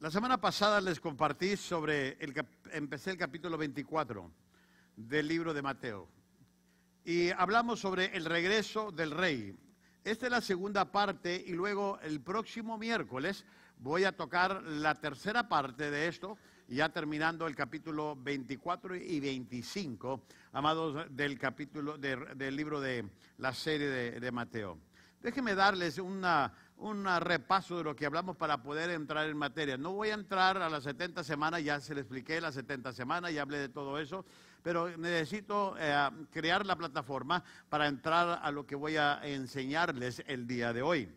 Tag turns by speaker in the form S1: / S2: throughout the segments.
S1: La semana pasada les compartí sobre el empecé el capítulo 24 del libro de Mateo y hablamos sobre el regreso del rey. Esta es la segunda parte y luego el próximo miércoles voy a tocar la tercera parte de esto, ya terminando el capítulo 24 y 25, amados del capítulo del libro de la serie de Mateo. Déjenme darles una un repaso de lo que hablamos para poder entrar en materia. No voy a entrar a las 70 semanas, ya se le expliqué las 70 semanas, ya hablé de todo eso, pero necesito eh, crear la plataforma para entrar a lo que voy a enseñarles el día de hoy.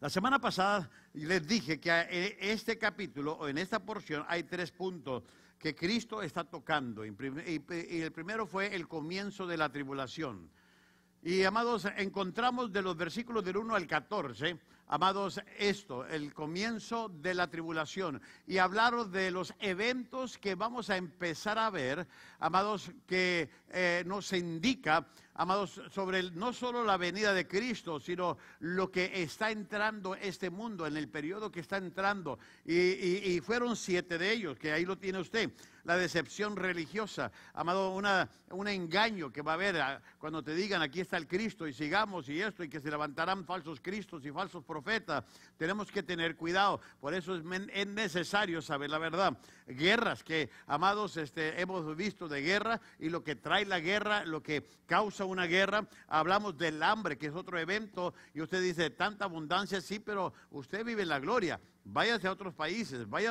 S1: La semana pasada les dije que en eh, este capítulo o en esta porción hay tres puntos que Cristo está tocando. Y el primero fue el comienzo de la tribulación y amados, encontramos de los versículos del 1 al 14, amados, esto, el comienzo de la tribulación. Y hablaros de los eventos que vamos a empezar a ver, amados, que eh, nos indica, amados, sobre no solo la venida de Cristo, sino lo que está entrando este mundo, en el periodo que está entrando. y fueron siete de ellos, que ahí lo tiene usted la decepción religiosa, amado, una, un engaño que va a haber ah, cuando te digan aquí está el Cristo y sigamos y esto y que se levantarán falsos cristos y falsos profetas. Tenemos que tener cuidado, por eso es, es necesario saber la verdad guerras que, amados, este, hemos visto de guerra y lo que trae la guerra, lo que causa una guerra. Hablamos del hambre, que es otro evento, y usted dice, tanta abundancia, sí, pero usted vive en la gloria. Váyase a otros países, vaya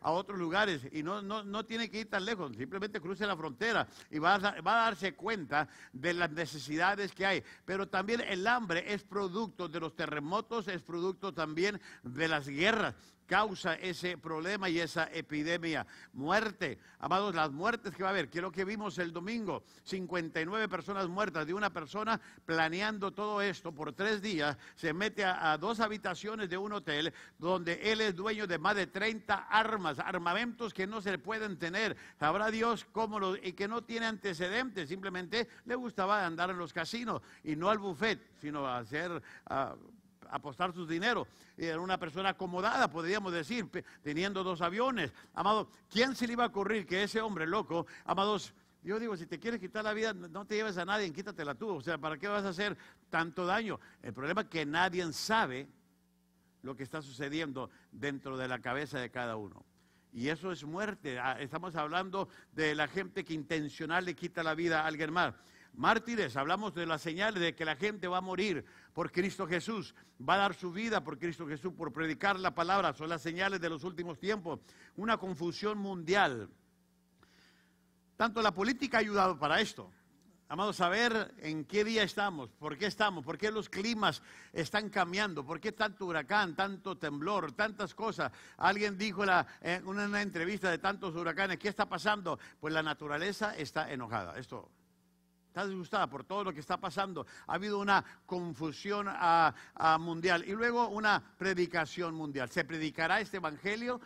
S1: a otros, lugares y no, tiene que ir tan lejos, simplemente cruce la frontera y va a darse cuenta de las necesidades que hay. Pero también el hambre es producto de los terremotos, es producto también de las guerras causa ese problema y esa epidemia. Muerte, amados, las muertes que va a haber, que lo que vimos el domingo, 59 personas muertas de una persona planeando todo esto por tres días, se mete a, dos habitaciones de un hotel donde él es dueño de más de 30 armas, armamentos que no se pueden tener. Sabrá Dios cómo lo, y que no tiene antecedentes, simplemente le gustaba andar en los casinos y no al buffet, sino a hacer apostar sus dinero Era una persona acomodada, podríamos decir, teniendo dos aviones. Amado, ¿quién se le iba a ocurrir que ese hombre loco, amados, yo digo, si te quieres quitar la vida, no te lleves a nadie, quítatela tú. O sea, ¿para qué vas a hacer tanto daño? El problema es que nadie sabe lo que está sucediendo dentro de la cabeza de cada uno. Y eso es muerte. Ah, estamos hablando de la gente que intencional le quita la vida a alguien más. Mártires, hablamos de las señales de que la gente va a morir por Cristo Jesús, va a dar su vida por Cristo Jesús, por predicar la palabra, son las señales de los últimos tiempos. Una confusión mundial. Tanto la política ha ayudado para esto. Amados, saber en qué día estamos, por qué estamos, por qué los climas están cambiando, por qué tanto huracán, tanto temblor, tantas cosas. Alguien dijo en una, una entrevista de tantos huracanes, ¿qué está pasando? Pues la naturaleza está enojada. Esto Está disgustada por todo lo que está pasando. Ha habido una confusión mundial y luego una predicación mundial. Se predicará este evangelio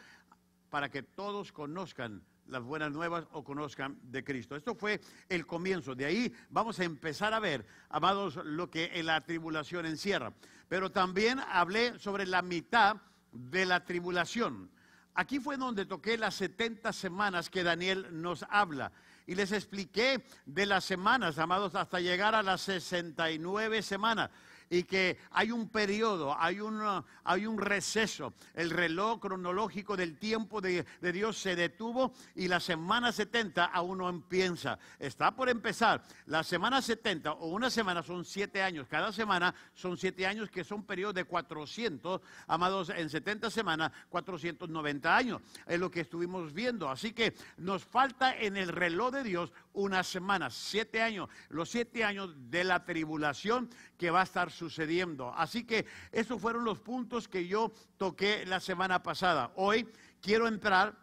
S1: para que todos conozcan las buenas nuevas o conozcan de Cristo. Esto fue el comienzo. De ahí vamos a empezar a ver, amados, lo que la tribulación encierra. Pero también hablé sobre la mitad de la tribulación. Aquí fue donde toqué las 70 semanas que Daniel nos habla y les expliqué de las semanas, amados, hasta llegar a las 69 semanas y que hay un periodo, hay, una, hay un receso. El reloj cronológico del tiempo de, Dios se detuvo y la semana 70 aún no empieza. Está por empezar. La semana 70 o una semana son siete años. Cada semana son siete años que son periodos de 400, amados, en 70 semanas, 490 años. Es lo que estuvimos viendo. Así que nos falta en el reloj de Dios una semana, siete años, los siete años de la tribulación que va a estar sucediendo sucediendo. Así que esos fueron los puntos que yo toqué la semana pasada. Hoy quiero entrar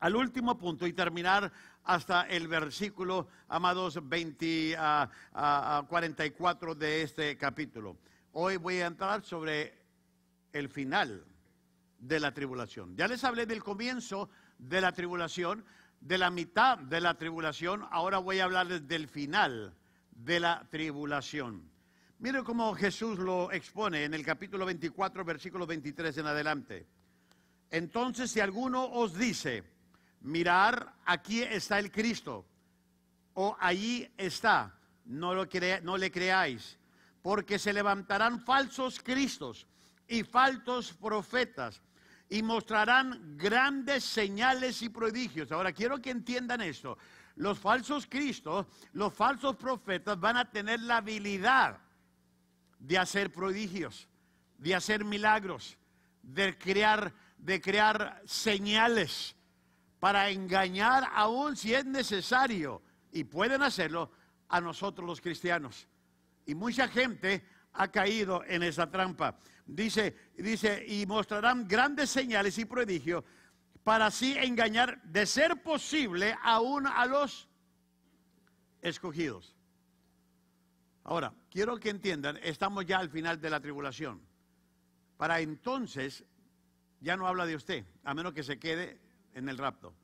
S1: al último punto y terminar hasta el versículo, amados, 20 a, de este capítulo. Hoy voy a entrar sobre el final de la tribulación. Ya les hablé del comienzo de la tribulación, de la mitad de la tribulación, ahora voy a hablarles del final de la tribulación. Mire cómo Jesús lo expone en el capítulo 24, versículo 23 en adelante. Entonces, si alguno os dice, mirar, aquí está el Cristo, o allí está, no, lo no le creáis, porque se levantarán falsos Cristos y falsos profetas y mostrarán grandes señales y prodigios. Ahora, quiero que entiendan esto. Los falsos Cristos, los falsos profetas van a tener la habilidad de hacer prodigios, de hacer milagros, de crear, de crear señales para engañar aún si es necesario, y pueden hacerlo, a nosotros los cristianos. Y mucha gente ha caído en esa trampa. Dice, dice, y mostrarán grandes señales y prodigios para así engañar, de ser posible, aún a los escogidos. Ahora, quiero que entiendan, estamos ya al final de la tribulación. Para entonces ya no habla de usted, a menos que se quede en el rapto.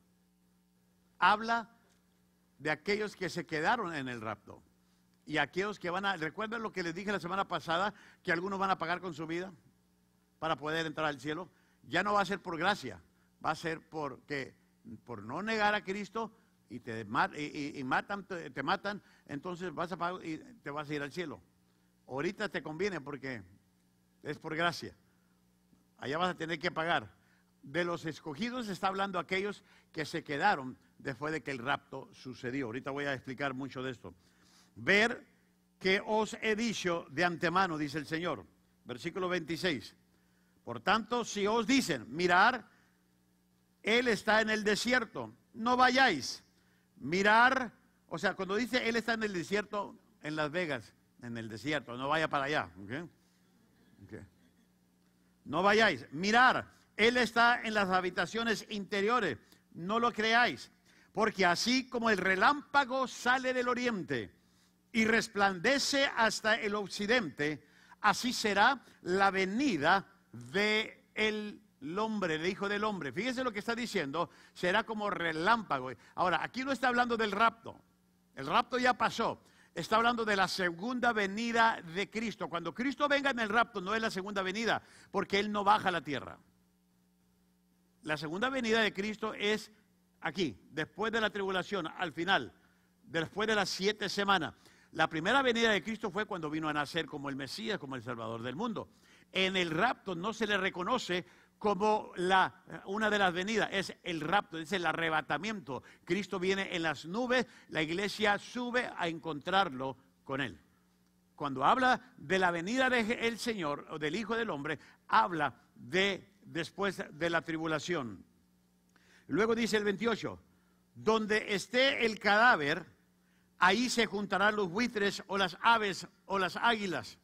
S1: Habla de aquellos que se quedaron en el rapto y aquellos que van a, recuerden lo que les dije la semana pasada, que algunos van a pagar con su vida para poder entrar al cielo, ya no va a ser por gracia, va a ser porque por no negar a Cristo y te, matan, te, matan, entonces vas a y te vas a ir al cielo. Ahorita te conviene porque es por gracia. Allá vas a tener que pagar. De los escogidos está hablando aquellos que se quedaron después de que el rapto sucedió. Ahorita voy a explicar mucho de esto. Ver que os he dicho de antemano, dice el Señor. Versículo 26. Por tanto, si os dicen, mirar, Él está en el desierto, no vayáis mirar, o sea, cuando dice él está en el desierto, en Las Vegas, en el desierto, no vaya para allá. No vayáis. Mirar, él está en las habitaciones interiores, no lo creáis, porque así como el relámpago sale del oriente y resplandece hasta el occidente, así será la venida de el el hombre, el hijo del hombre, fíjese lo que está diciendo, será como relámpago. Ahora, aquí no está hablando del rapto, el rapto ya pasó. Está hablando de la segunda venida de Cristo. Cuando Cristo venga en el rapto, no es la segunda venida, porque Él no baja a la tierra. La segunda venida de Cristo es aquí, después de la tribulación, al final, después de las siete semanas. La primera venida de Cristo fue cuando vino a nacer como el Mesías, como el Salvador del mundo. En el rapto no se le reconoce como la, eh, una de las venidas, es el rapto, es el arrebatamiento. Cristo viene en las nubes, la iglesia sube a encontrarlo con él. Cuando habla de la venida del Señor o del Hijo del Hombre, habla de después de la tribulación. Luego dice el 28, donde esté el cadáver, ahí se juntarán los buitres o las aves o las águilas.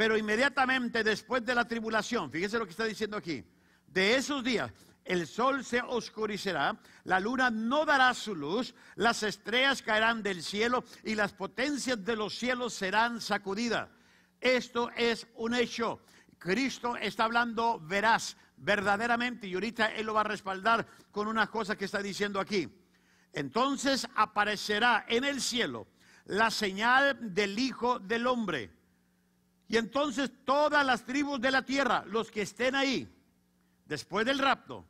S1: Pero inmediatamente después de la tribulación, fíjese lo que está diciendo aquí, de esos días el sol se oscurecerá, la luna no dará su luz, las estrellas caerán del cielo y las potencias de los cielos serán sacudidas. Esto es un hecho. Cristo está hablando Verás, verdaderamente, y ahorita Él lo va a respaldar con una cosa que está diciendo aquí. Entonces aparecerá en el cielo la señal del Hijo del Hombre. Y entonces todas las tribus de la tierra, los que estén ahí, después del rapto,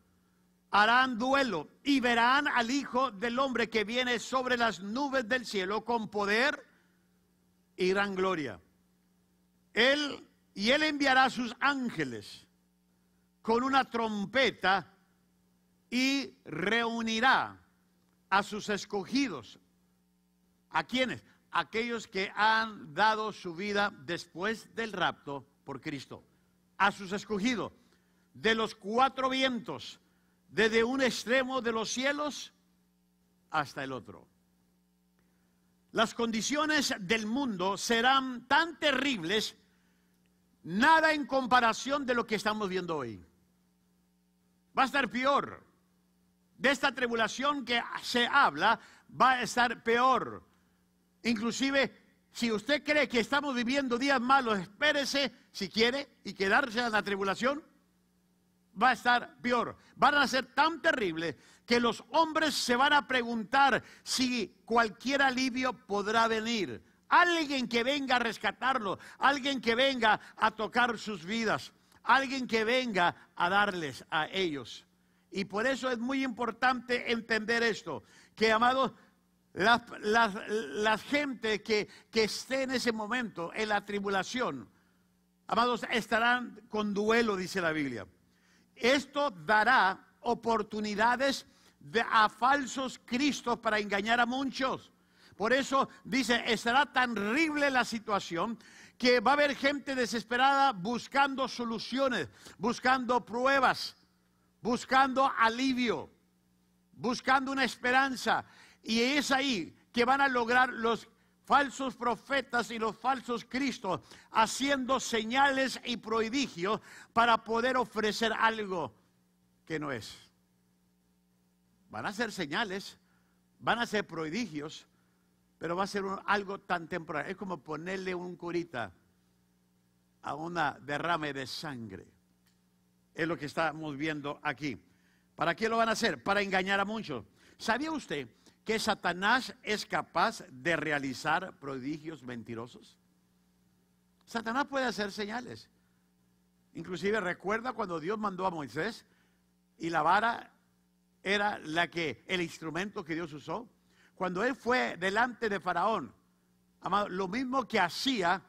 S1: harán duelo y verán al Hijo del Hombre que viene sobre las nubes del cielo con poder y gran gloria. Él y él enviará a sus ángeles con una trompeta y reunirá a sus escogidos. ¿A quiénes? aquellos que han dado su vida después del rapto por Cristo, a sus escogidos, de los cuatro vientos, desde un extremo de los cielos hasta el otro. Las condiciones del mundo serán tan terribles, nada en comparación de lo que estamos viendo hoy. Va a estar peor. De esta tribulación que se habla, va a estar peor. Inclusive, si usted cree que estamos viviendo días malos, espérese si quiere y quedarse en la tribulación. Va a estar peor. Van a ser tan terribles que los hombres se van a preguntar si cualquier alivio podrá venir. Alguien que venga a rescatarlo, alguien que venga a tocar sus vidas, alguien que venga a darles a ellos. Y por eso es muy importante entender esto, que amados, las, las, gente que, esté en ese momento, en la tribulación, amados, estarán con duelo, dice la Biblia. Esto dará oportunidades de, a falsos cristos para engañar a muchos. Por eso dice, estará tan horrible la situación que va a haber gente desesperada buscando soluciones, buscando pruebas, buscando alivio, buscando una esperanza. Y es ahí que van a lograr los falsos profetas y los falsos cristos haciendo señales y prodigios para poder ofrecer algo que no es. Van a ser señales, van a ser prodigios, pero va a ser algo tan temporal. Es como ponerle un curita a una derrame de sangre. Es lo que estamos viendo aquí. ¿Para qué lo van a hacer? Para engañar a muchos. ¿Sabía usted que Satanás es capaz de realizar prodigios mentirosos? Satanás puede hacer señales. Inclusive recuerda cuando Dios mandó a Moisés y la vara era la que el instrumento que Dios usó. Cuando él fue delante de Faraón, lo mismo que hacía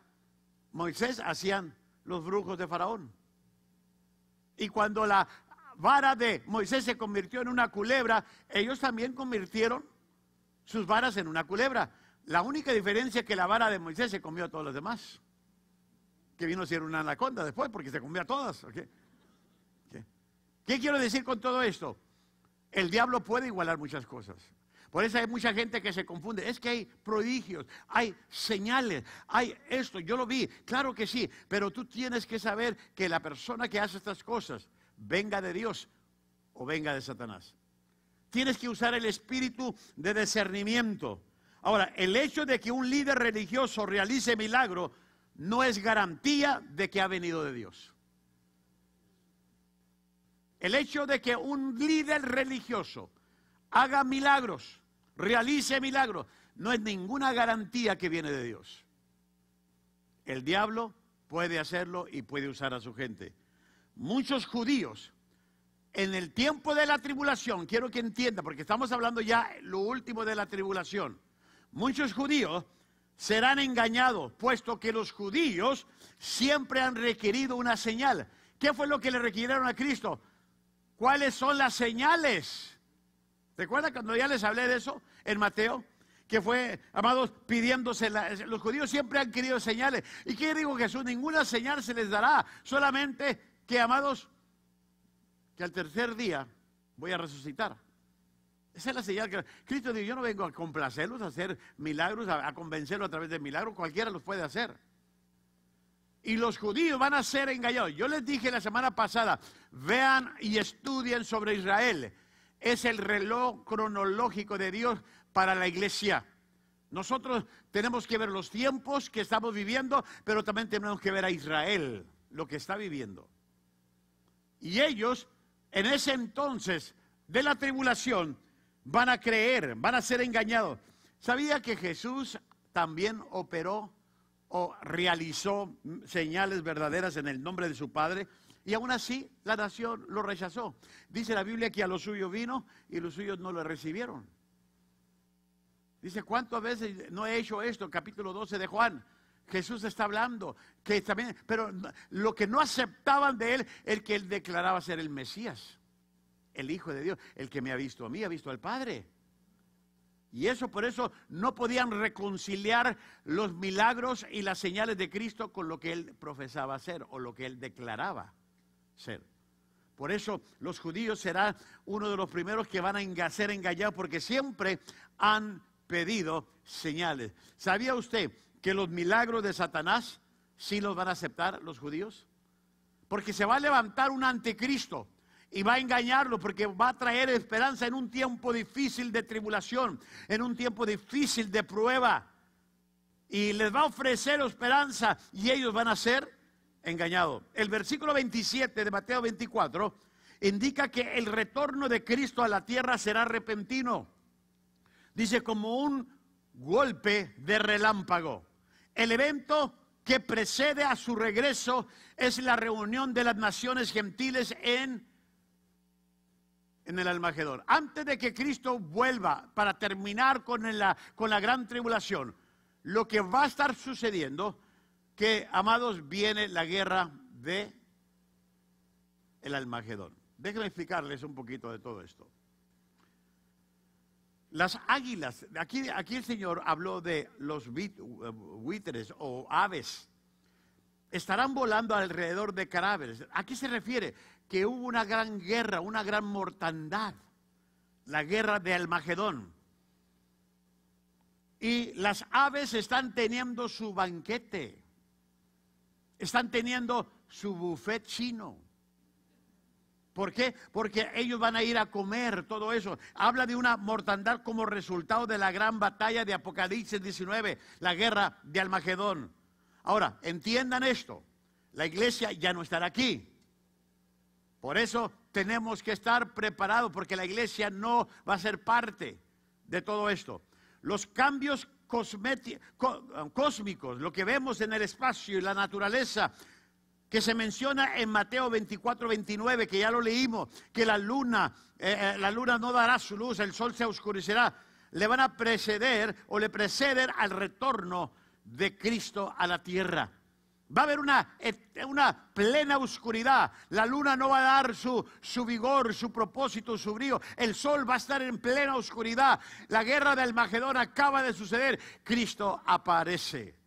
S1: Moisés hacían los brujos de Faraón. Y cuando la vara de Moisés se convirtió en una culebra, ellos también convirtieron sus varas en una culebra. La única diferencia es que la vara de Moisés se comió a todos los demás. Que vino a ser una anaconda después porque se comió a todas. ¿Qué quiero decir con todo esto? El diablo puede igualar muchas cosas. Por eso hay mucha gente que se confunde. Es que hay prodigios, hay señales, hay esto. Yo lo vi, claro que sí, pero tú tienes que saber que la persona que hace estas cosas venga de Dios o venga de Satanás. Tienes que usar el espíritu de discernimiento. Ahora, el hecho de que un líder religioso realice milagro no es garantía de que ha venido de Dios. El hecho de que un líder religioso haga milagros, realice milagros, no es ninguna garantía que viene de Dios. El diablo puede hacerlo y puede usar a su gente. Muchos judíos en el tiempo de la tribulación, quiero que entienda, porque estamos hablando ya lo último de la tribulación, muchos judíos serán engañados, puesto que los judíos siempre han requerido una señal. ¿Qué fue lo que le requirieron a Cristo? ¿Cuáles son las señales? ¿Recuerda cuando ya les hablé de eso en Mateo? Que fue, amados, pidiéndose, los judíos siempre han querido señales. ¿Y qué digo Jesús? Ninguna señal se les dará, solamente que, amados, que al tercer día voy a resucitar. Esa es la señal que Cristo dijo, yo no vengo a complacerlos, a hacer milagros, a, convencerlos a través de milagros, cualquiera los puede hacer. Y los judíos van a ser engañados. Yo les dije la semana pasada, vean y estudien sobre Israel. Es el reloj cronológico de Dios para la iglesia. Nosotros tenemos que ver los tiempos que estamos viviendo, pero también tenemos que ver a Israel, lo que está viviendo. Y ellos en ese entonces de la tribulación van a creer, van a ser engañados. ¿Sabía que Jesús también operó o realizó señales verdaderas en el nombre de su Padre? Y aún así la nación lo rechazó. Dice la Biblia que a los suyos vino y los suyos no lo recibieron. Dice, ¿cuántas veces no he hecho esto? Capítulo 12 de Juan. Jesús está hablando, que también, pero lo que no aceptaban de él, el que él declaraba ser el Mesías, el Hijo de Dios, el que me ha visto a mí, ha visto al Padre. Y eso por eso no podían reconciliar los milagros y las señales de Cristo con lo que él profesaba ser o lo que él declaraba ser. Por eso los judíos serán uno de los primeros que van a ser engañados porque siempre han pedido señales. ¿Sabía usted que los milagros de Satanás sí los van a aceptar los judíos? Porque se va a levantar un anticristo y va a engañarlo porque va a traer esperanza en un tiempo difícil de tribulación, en un tiempo difícil de prueba. Y les va a ofrecer esperanza y ellos van a ser engañados. El versículo 27 de Mateo 24 indica que el retorno de Cristo a la tierra será repentino. Dice como un golpe de relámpago. El evento que precede a su regreso es la reunión de las naciones gentiles en, el Almagedón. Antes de que Cristo vuelva para terminar con la, con la gran tribulación, lo que va a estar sucediendo, que amados, viene la guerra de el Almagedón. Déjenme explicarles un poquito de todo esto. Las águilas, aquí, el Señor habló de los bit, eh, buitres o aves, estarán volando alrededor de cadáveres. ¿A se refiere? Que hubo una gran guerra, una gran mortandad, la guerra de Almagedón. Y las aves están teniendo su banquete, están teniendo su buffet chino. ¿Por qué? Porque ellos van a ir a comer todo eso. Habla de una mortandad como resultado de la gran batalla de Apocalipsis 19, la guerra de Almagedón. Ahora, entiendan esto. La iglesia ya no estará aquí. Por eso tenemos que estar preparados, porque la iglesia no va a ser parte de todo esto. Los cambios cósmicos, lo que vemos en el espacio y la naturaleza, que se menciona en Mateo 24, 29, que ya lo leímos, que eh, eh, la luna, no dará su luz, el sol se oscurecerá, le van a preceder o le preceden al retorno de Cristo a la tierra. Va a haber una, plena oscuridad. La luna no va a dar su, su vigor, su propósito, su brío. El sol va a estar en plena oscuridad. La guerra del Majedón acaba de suceder. Cristo aparece.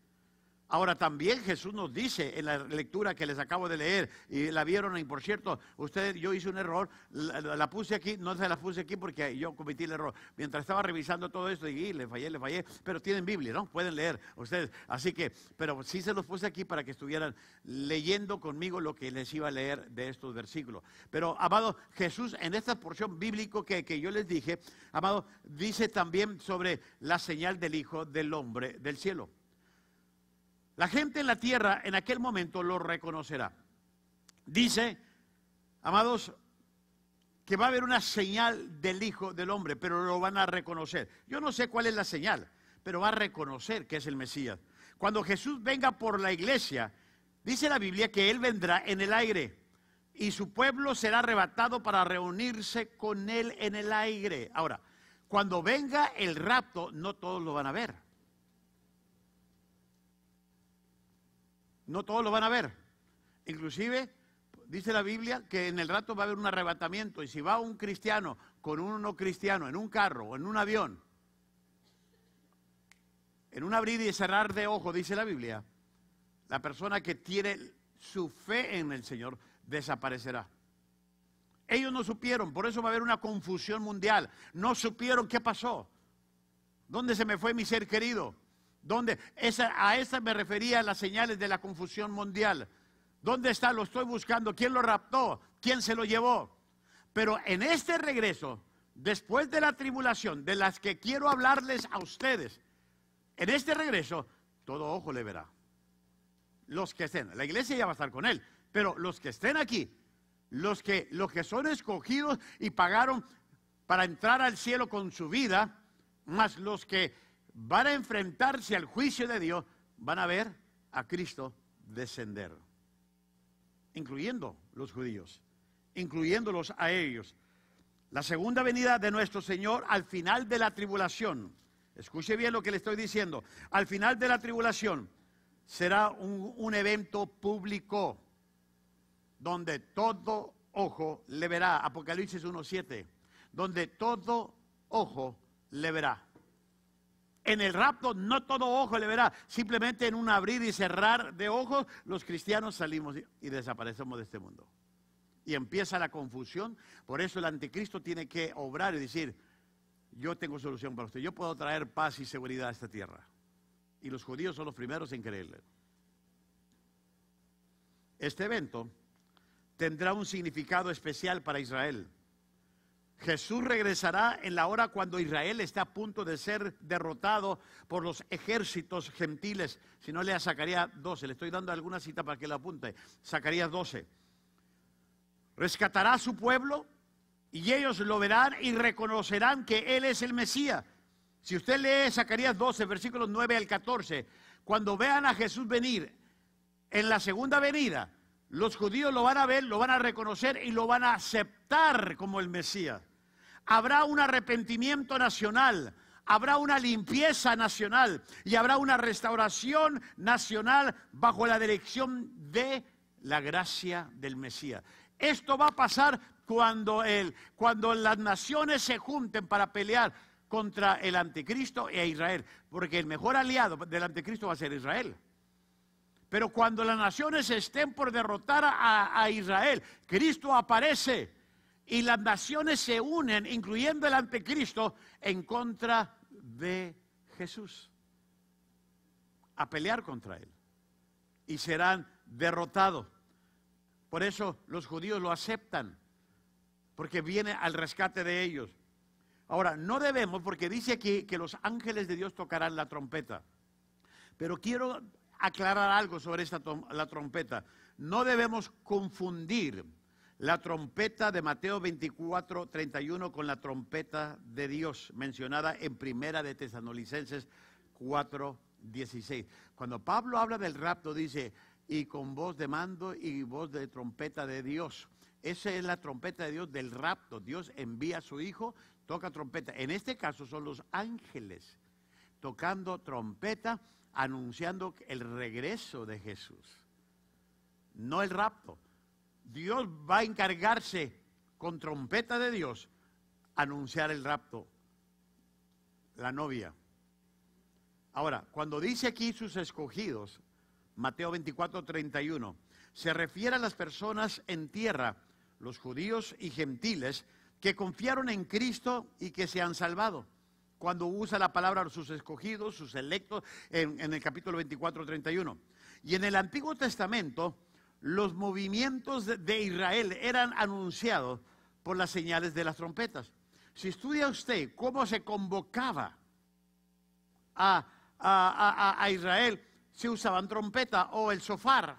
S1: Ahora también Jesús nos dice en la lectura que les acabo de leer, y la vieron, y por cierto, usted yo hice un error, la, puse aquí, no se la puse aquí porque yo cometí el error. Mientras estaba revisando todo esto, y, le fallé, le fallé, pero tienen Biblia, ¿no? Pueden leer ustedes. Así que, pero sí se los puse aquí para que estuvieran leyendo conmigo lo que les iba a leer de estos versículos. Pero, amado, Jesús en esta porción bíblica que, que yo les dije, amado, dice también sobre la señal del Hijo del Hombre del Cielo. La gente en la tierra en aquel momento lo reconocerá. Dice, amados, que va a haber una señal del Hijo del Hombre, pero lo van a reconocer. Yo no sé cuál es la señal, pero va a reconocer que es el Mesías. Cuando Jesús venga por la iglesia, dice la Biblia que Él vendrá en el aire y su pueblo será arrebatado para reunirse con Él en el aire. Ahora, cuando venga el rapto, no todos lo van a ver. No todos lo van a ver. Inclusive dice la Biblia que en el rato va a haber un arrebatamiento y si va un cristiano con un no cristiano en un carro o en un avión, en un abrir y cerrar de ojo, dice la Biblia, la persona que tiene su fe en el Señor desaparecerá. Ellos no supieron, por eso va a haber una confusión mundial. No supieron qué pasó. ¿Dónde se me fue mi ser querido? ¿Dónde? Esa, a esa me refería las señales de la confusión mundial. ¿Dónde está? Lo estoy buscando. ¿Quién lo raptó? ¿Quién se lo llevó? Pero en este regreso, después de la tribulación, de las que quiero hablarles a ustedes, en este regreso, todo ojo le verá. Los que estén, la iglesia ya va a estar con él, pero los que estén aquí, los que, los que son escogidos y pagaron para entrar al cielo con su vida, más los que van a enfrentarse al juicio de Dios, van a ver a Cristo descender, incluyendo los judíos, incluyéndolos a ellos. La segunda venida de nuestro Señor al final de la tribulación, escuche bien lo que le estoy diciendo, al final de la tribulación será un, evento público donde todo ojo le verá, Apocalipsis 1.7, donde todo ojo le verá. En el rapto no todo ojo le verá. Simplemente en un abrir y cerrar de ojos los cristianos salimos y desaparecemos de este mundo. Y empieza la confusión. Por eso el anticristo tiene que obrar y decir, yo tengo solución para usted. Yo puedo traer paz y seguridad a esta tierra. Y los judíos son los primeros en creerle. Este evento tendrá un significado especial para Israel. Jesús regresará en la hora cuando Israel está a punto de ser derrotado por los ejércitos gentiles. Si no, lea Zacarías 12. Le estoy dando alguna cita para que la apunte. Zacarías 12. Rescatará a su pueblo y ellos lo verán y reconocerán que Él es el Mesías. Si usted lee Zacarías 12, versículos 9 al 14, cuando vean a Jesús venir en la segunda venida, los judíos lo van a ver, lo van a reconocer y lo van a aceptar como el Mesías. Habrá un arrepentimiento nacional, habrá una limpieza nacional y habrá una restauración nacional bajo la dirección de la gracia del Mesías. Esto va a pasar cuando, cuando las naciones se junten para pelear contra el anticristo e Israel, porque el mejor aliado del anticristo va a ser Israel. Pero cuando las naciones estén por derrotar a, Israel, Cristo aparece y las naciones se unen, incluyendo el anticristo, en contra de Jesús, a pelear contra él. Y serán derrotados. Por eso los judíos lo aceptan, porque viene al rescate de ellos. Ahora, no debemos, porque dice aquí que los ángeles de Dios tocarán la trompeta. Pero quiero aclarar algo sobre esta la trompeta. No debemos confundir la trompeta de Mateo 24, 31 con la trompeta de Dios mencionada en Primera de Tesanolicenses 4, 16. Cuando Pablo habla del rapto dice, y con voz de mando y voz de trompeta de Dios. Esa es la trompeta de Dios del rapto. Dios envía a su Hijo, toca trompeta. En este caso son los ángeles tocando trompeta anunciando el regreso de Jesús, no el rapto. Dios va a encargarse con trompeta de Dios anunciar el rapto, la novia. Ahora, cuando dice aquí sus escogidos, Mateo 24, 31, se refiere a las personas en tierra, los judíos y gentiles, que confiaron en Cristo y que se han salvado cuando usa la palabra sus escogidos, sus electos, en, el capítulo 24-31. Y en el Antiguo Testamento, los movimientos de Israel eran anunciados por las señales de las trompetas. Si estudia usted cómo se convocaba a, Israel, se usaban trompeta o el sofá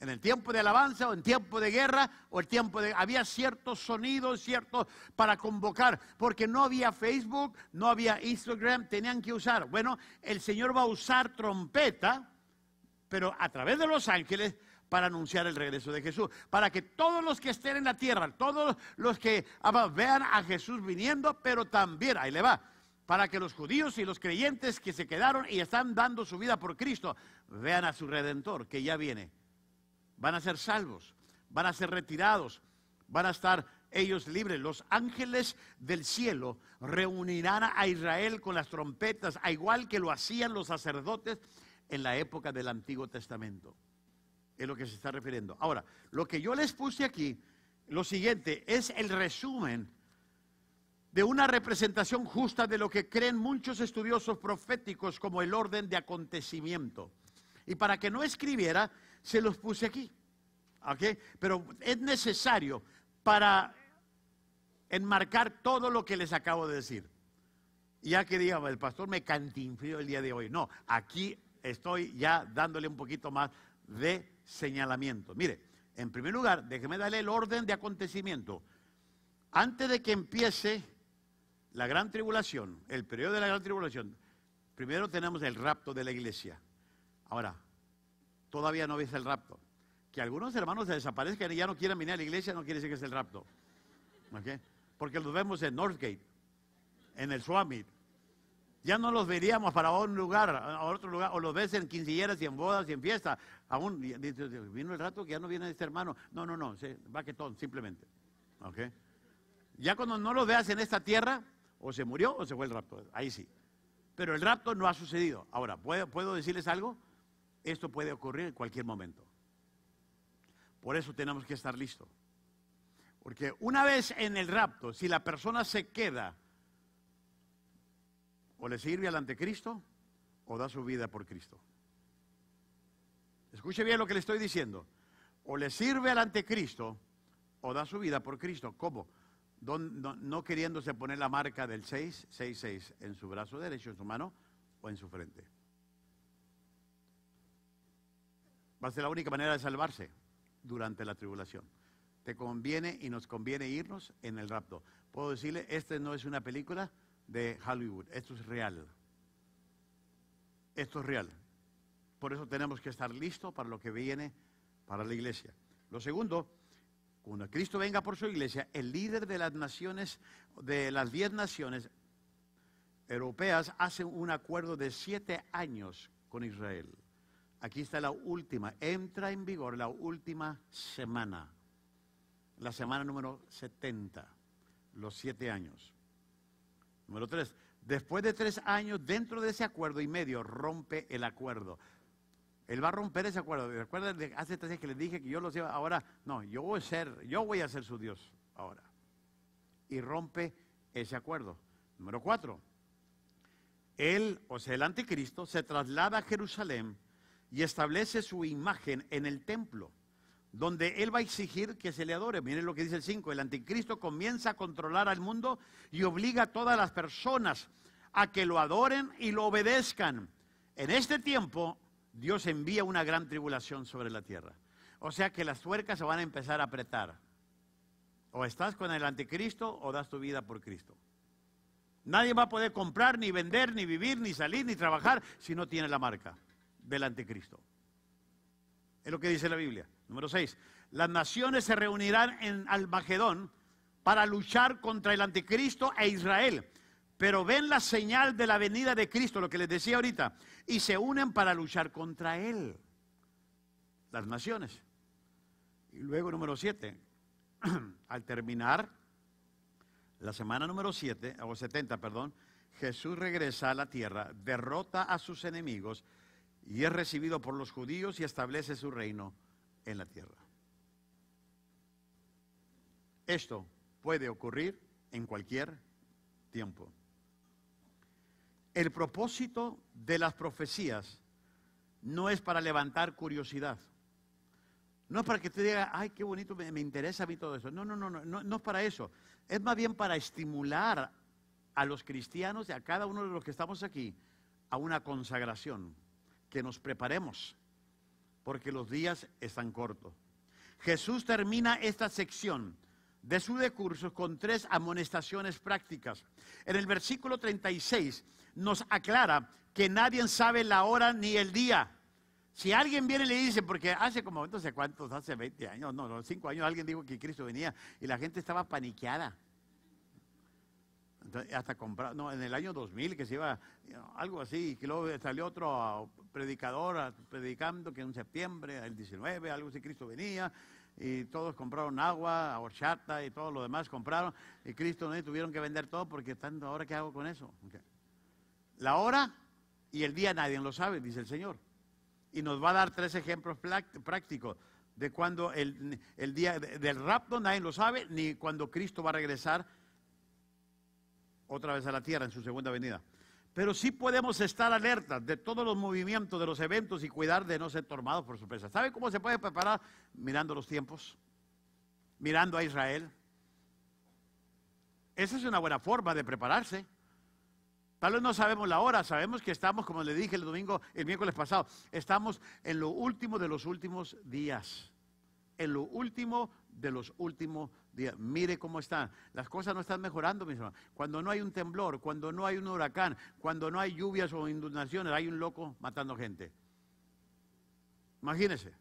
S1: en el tiempo de alabanza o en tiempo de guerra o el tiempo de... Había ciertos sonidos, ciertos para convocar, porque no había Facebook, no había Instagram, tenían que usar. Bueno, el Señor va a usar trompeta, pero a través de los ángeles para anunciar el regreso de Jesús, para que todos los que estén en la tierra, todos los que ah, vean a Jesús viniendo, pero también, ahí le va, para que los judíos y los creyentes que se quedaron y están dando su vida por Cristo vean a su redentor que ya viene van a ser salvos, van a ser retirados, van a estar ellos libres. Los ángeles del cielo reunirán a Israel con las trompetas, a igual que lo hacían los sacerdotes en la época del Antiguo Testamento. Es lo que se está refiriendo. Ahora, lo que yo les puse aquí, lo siguiente, es el resumen de una representación justa de lo que creen muchos estudiosos proféticos como el orden de acontecimiento. Y para que no escribiera, se los puse aquí. ¿ok? Pero es necesario para enmarcar todo lo que les acabo de decir. Ya que digamos, el pastor me cantinfrió el día de hoy. No, aquí estoy ya dándole un poquito más de señalamiento. Mire, en primer lugar, déjeme darle el orden de acontecimiento. Antes de que empiece la gran tribulación, el periodo de la gran tribulación, primero tenemos el rapto de la iglesia. Ahora, todavía no ves el rapto. Que algunos hermanos se desaparezcan y ya no quieran venir a la iglesia no quiere decir que es el rapto. Porque los vemos en Northgate, en el Swamit. Ya no los veríamos para un lugar, a otro lugar, o los ves en quincilleras y en bodas y en fiestas. Aún vino el rapto, que ya no viene este hermano. No, no, no, se, vaquetón simplemente. ¿Okay? Ya cuando no los veas en esta tierra, o se murió o se fue el rapto. Ahí sí. Pero el rapto no ha sucedido. Ahora, ¿puedo, ¿puedo decirles algo? Esto puede ocurrir en cualquier momento. Por eso tenemos que estar listos. Porque una vez en el rapto, si la persona se queda o le sirve al anticristo o da su vida por Cristo. Escuche bien lo que le estoy diciendo. O le sirve al anticristo o da su vida por Cristo. ¿Cómo? No, queriéndose poner la marca del 666 en su brazo derecho, en su mano o en su frente. Va a ser la única manera de salvarse durante la tribulación. Te conviene y nos conviene irnos en el rapto. Puedo decirle, esta no es una película de Hollywood, esto es real. Esto es real. Por eso tenemos que estar listos para lo que viene para la iglesia. Lo segundo, cuando Cristo venga por su iglesia, el líder de las naciones, de las diez naciones europeas, hace un acuerdo de siete años con Israel. Aquí está la última, entra en vigor la última semana, la semana número 70, los siete años. Número tres, después de tres años dentro de ese acuerdo y medio, rompe el acuerdo. Él va a romper ese acuerdo. Recuerda hace tres días que le dije que yo los iba, ahora no, yo voy a ser, yo voy a ser su Dios ahora. Y rompe ese acuerdo. Número cuatro, él, o sea, el anticristo, se traslada a Jerusalén y establece su imagen en el templo, donde él va a exigir que se le adore. Miren lo que dice el 5, el anticristo comienza a controlar al mundo y obliga a todas las personas a que lo adoren y lo obedezcan. En este tiempo Dios envía una gran tribulación sobre la tierra. O sea que las tuercas se van a empezar a apretar. O estás con el anticristo o das tu vida por Cristo. Nadie va a poder comprar, ni vender, ni vivir, ni salir, ni trabajar si no tiene la marca del anticristo. Es lo que dice la Biblia. Número 6. Las naciones se reunirán en Almagedón para luchar contra el anticristo e Israel. Pero ven la señal de la venida de Cristo, lo que les decía ahorita, y se unen para luchar contra él. Las naciones. Y luego número 7. Al terminar la semana número 7, o 70, perdón, Jesús regresa a la tierra, derrota a sus enemigos y es recibido por los judíos y establece su reino en la tierra. Esto puede ocurrir en cualquier tiempo. El propósito de las profecías no es para levantar curiosidad. No es para que te diga, ay, qué bonito, me, interesa a mí todo eso. No, no, no, no, no es para eso. Es más bien para estimular a los cristianos y a cada uno de los que estamos aquí a una consagración que nos preparemos, porque los días están cortos. Jesús termina esta sección de su discurso con tres amonestaciones prácticas. En el versículo 36 nos aclara que nadie sabe la hora ni el día. Si alguien viene y le dice, porque hace como, sé ¿cuántos? Hace 20 años, no, no, 5 años alguien dijo que Cristo venía y la gente estaba paniqueada hasta comprar, no, en el año 2000 que se iba, algo así, que luego salió otro uh, predicador uh, predicando que en septiembre, el 19, algo así, Cristo venía, y todos compraron agua, horchata y todo lo demás compraron, y Cristo no tuvieron que vender todo porque están ¿ahora qué hago con eso? La hora y el día nadie lo sabe, dice el Señor. Y nos va a dar tres ejemplos prácticos de cuando el día del rapto nadie lo sabe, ni cuando Cristo va a regresar otra vez a la tierra en su segunda venida. Pero sí podemos estar alertas de todos los movimientos, de los eventos y cuidar de no ser tomados por sorpresa. ¿Sabe cómo se puede preparar? Mirando los tiempos, mirando a Israel. Esa es una buena forma de prepararse. Tal vez no sabemos la hora, sabemos que estamos, como le dije el domingo, el miércoles pasado, estamos en lo último de los últimos días en lo último de los últimos días. Mire cómo están, Las cosas no están mejorando, mis hermanos. Cuando no hay un temblor, cuando no hay un huracán, cuando no hay lluvias o inundaciones, hay un loco matando gente. Imagínense.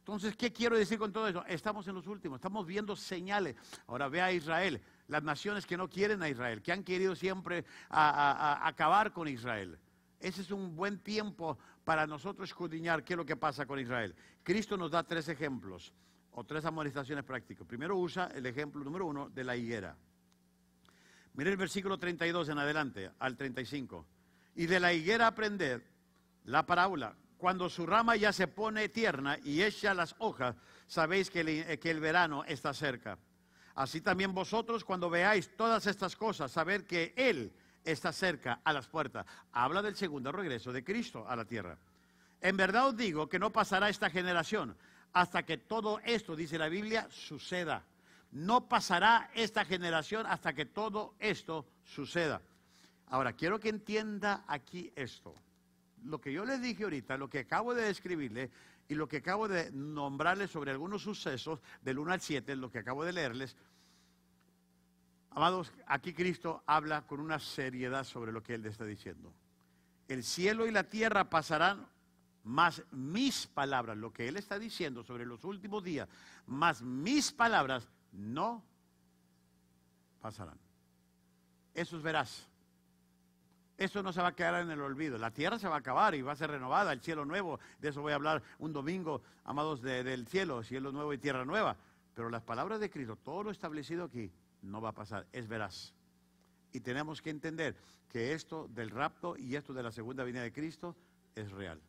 S1: Entonces, ¿qué quiero decir con todo eso? Estamos en los últimos, estamos viendo señales. Ahora ve a Israel, las naciones que no quieren a Israel, que han querido siempre acabar con Israel. Ese es un buen tiempo para nosotros escudriñar qué es lo que pasa con Israel. Cristo nos da tres ejemplos o tres amonestaciones prácticas. Primero usa el ejemplo número uno de la higuera. Mire el versículo 32 en adelante, al 35. Y de la higuera aprended la parábola. Cuando su rama ya se pone tierna y echa las hojas, sabéis que el, que el verano está cerca. Así también vosotros, cuando veáis todas estas cosas, saber que Él está cerca, a las puertas. Habla del segundo regreso de Cristo a la tierra. En verdad os digo que no pasará esta generación hasta que todo esto, dice la Biblia, suceda. No pasará esta generación hasta que todo esto suceda. Ahora, quiero que entienda aquí esto. Lo que yo les dije ahorita, lo que acabo de describirle y lo que acabo de nombrarles sobre algunos sucesos del 1 al 7, lo que acabo de leerles, amados, aquí Cristo habla con una seriedad sobre lo que Él le está diciendo. El cielo y la tierra pasarán más mis palabras, lo que él está diciendo sobre los últimos días, más mis palabras no pasarán. Eso es veraz. Eso no se va a quedar en el olvido. La tierra se va a acabar y va a ser renovada, el cielo nuevo. De eso voy a hablar un domingo, amados del cielo, cielo nuevo y tierra nueva. Pero las palabras de Cristo, todo lo establecido aquí, no va a pasar. Es veraz. Y tenemos que entender que esto del rapto y esto de la segunda venida de Cristo es real